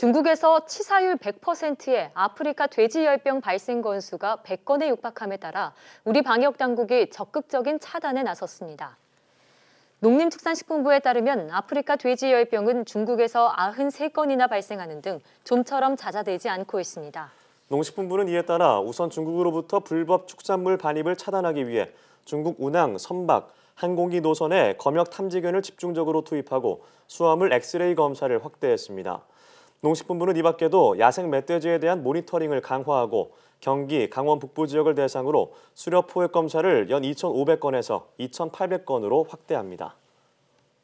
중국에서 치사율 100%의 아프리카 돼지열병 발생 건수가 100건에 육박함에 따라 우리 방역 당국이 적극적인 차단에 나섰습니다. 농림축산식품부에 따르면 아프리카 돼지열병은 중국에서 93건이나 발생하는 등 좀처럼 잦아들지 않고 있습니다. 농식품부는 이에 따라 우선 중국으로부터 불법 축산물 반입을 차단하기 위해 중국 운항, 선박, 항공기 노선에 검역 탐지견을 집중적으로 투입하고 수화물 엑스레이 검사를 확대했습니다. 농식품부는 이 밖에도 야생 멧돼지에 대한 모니터링을 강화하고 경기, 강원 북부 지역을 대상으로 수렵 포획 검사를 연 2,500건에서 2,800건으로 확대합니다.